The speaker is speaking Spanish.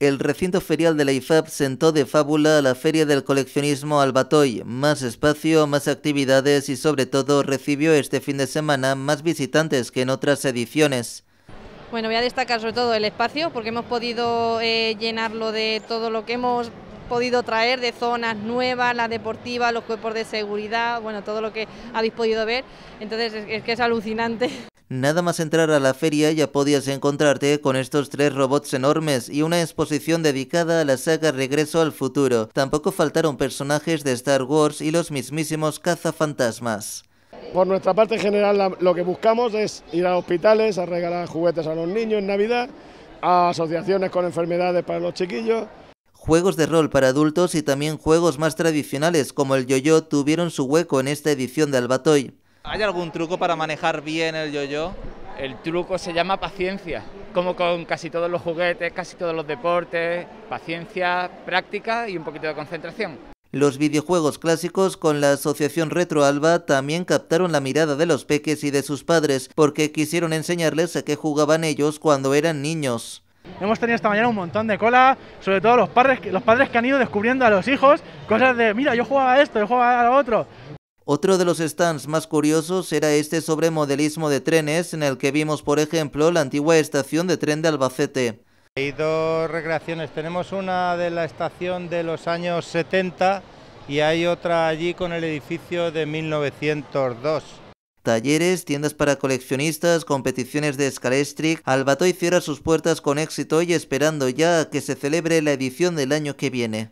El recinto ferial de la IFAP sentó de fábula a la Feria del Coleccionismo Albatoy. Más espacio, más actividades y sobre todo recibió este fin de semana más visitantes que en otras ediciones. Bueno, voy a destacar sobre todo el espacio porque hemos podido eh, llenarlo de todo lo que hemos podido traer de zonas nuevas, las deportivas, los cuerpos de seguridad, bueno, todo lo que habéis podido ver. Entonces es, que es alucinante. Nada más entrar a la feria ya podías encontrarte con estos tres robots enormes y una exposición dedicada a la saga Regreso al Futuro. Tampoco faltaron personajes de Star Wars y los mismísimos cazafantasmas. Por nuestra parte en general lo que buscamos es ir a hospitales a regalar juguetes a los niños en Navidad, a asociaciones con enfermedades para los chiquillos Juegos de rol para adultos y también juegos más tradicionales como el yo -yo tuvieron su hueco en esta edición de Albatoy. ¿Hay algún truco para manejar bien el yo -yo? El truco se llama paciencia, como con casi todos los juguetes, casi todos los deportes, paciencia, práctica y un poquito de concentración. Los videojuegos clásicos con la asociación Retro Alba también captaron la mirada de los peques y de sus padres porque quisieron enseñarles a qué jugaban ellos cuando eran niños. Hemos tenido esta mañana un montón de cola, sobre todo los padres, los padres que han ido descubriendo a los hijos cosas de, mira, yo jugaba esto, yo jugaba a lo otro. Otro de los stands más curiosos era este sobre modelismo de trenes, en el que vimos, por ejemplo, la antigua estación de tren de Albacete. Hay dos recreaciones. Tenemos una de la estación de los años 70 y hay otra allí con el edificio de 1902 talleres, tiendas para coleccionistas, competiciones de Scalestric, Albatoy cierra sus puertas con éxito y esperando ya que se celebre la edición del año que viene.